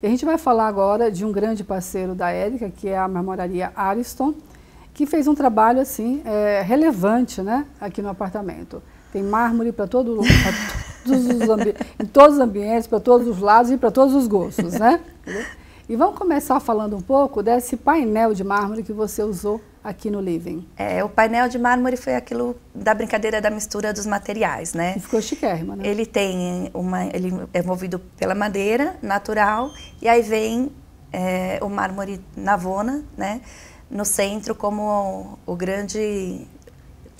E a gente vai falar agora de um grande parceiro da Érica, que é a Marmoraria Ariston, que fez um trabalho assim é, relevante, né, aqui no apartamento. Tem mármore para todo todos os em todos os ambientes, para todos os lados e para todos os gostos, né? E vamos começar falando um pouco desse painel de mármore que você usou aqui no Living. É, o painel de mármore foi aquilo da brincadeira da mistura dos materiais, né? E ficou chiquérrimo, né? Ele tem uma, ele é movido pela madeira natural e aí vem é, o mármore navona, né? No centro como o, o grande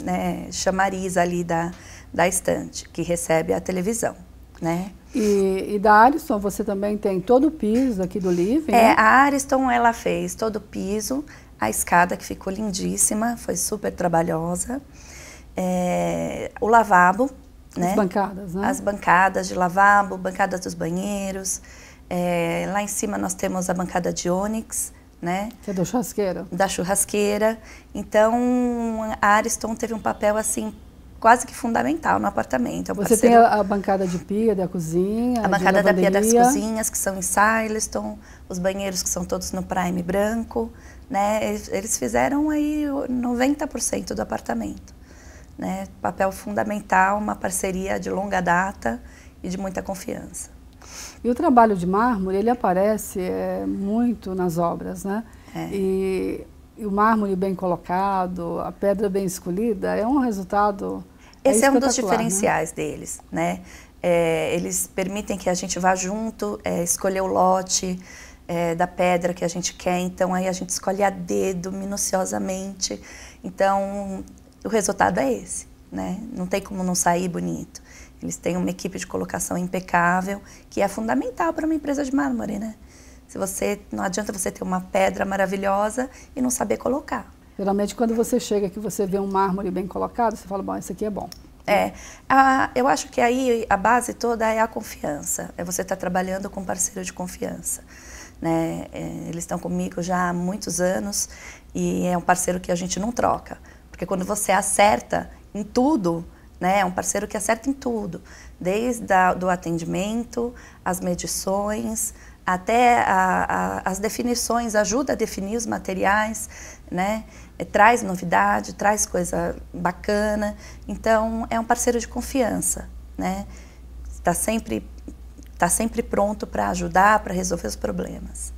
né, chamariz ali da, da estante que recebe a televisão, né? E, e, da Ariston você também tem todo o piso aqui do living? É, né? a Ariston ela fez todo o piso, a escada que ficou lindíssima, foi super trabalhosa. É, o lavabo, né? As bancadas, né? As bancadas de lavabo, bancadas dos banheiros. É, lá em cima nós temos a bancada de ônix, né? Que é Da churrasqueira. Então, a Ariston teve um papel, assim, quase que fundamental no apartamento. É um Você parceiro... tem a, a, bancada de pia da cozinha, A bancada da pia das cozinhas, que são em Sileston, os banheiros que são todos no prime branco, né? Eles fizeram aí 90% do apartamento. Né? Papel fundamental, uma parceria de longa data e de muita confiança. E o trabalho de mármore, ele aparece é, muito nas obras, né? É. E, o mármore bem colocado, a pedra bem escolhida, é um resultado é Esse é, é um dos né? diferenciais né? deles, né? É, eles permitem que a gente vá junto, é, escolher o lote, é, da pedra que a gente quer. Então, aí a gente escolhe a dedo, minuciosamente. Então, o resultado é esse, né? Não tem como não sair bonito. Eles têm uma equipe de colocação impecável, que é fundamental para uma empresa de mármore, né? Se você não adianta você ter uma pedra maravilhosa e não saber colocar. Geralmente quando você chega que você vê um mármore bem colocado, você fala, bom, esse aqui é bom. É, a, eu acho que aí a base toda é a confiança. É você estar tá trabalhando com um parceiro de confiança. Né? É, eles estão comigo já há muitos anos e é um parceiro que a gente não troca. Porque quando você acerta em tudo, né? É um parceiro que acerta em tudo, desde a, do atendimento, as medições, até a, a, as definições, ajuda a definir os materiais, né? É, traz novidade, traz coisa bacana. Então é um parceiro de confiança, né? Está sempre Está sempre pronto para ajudar, para resolver os problemas.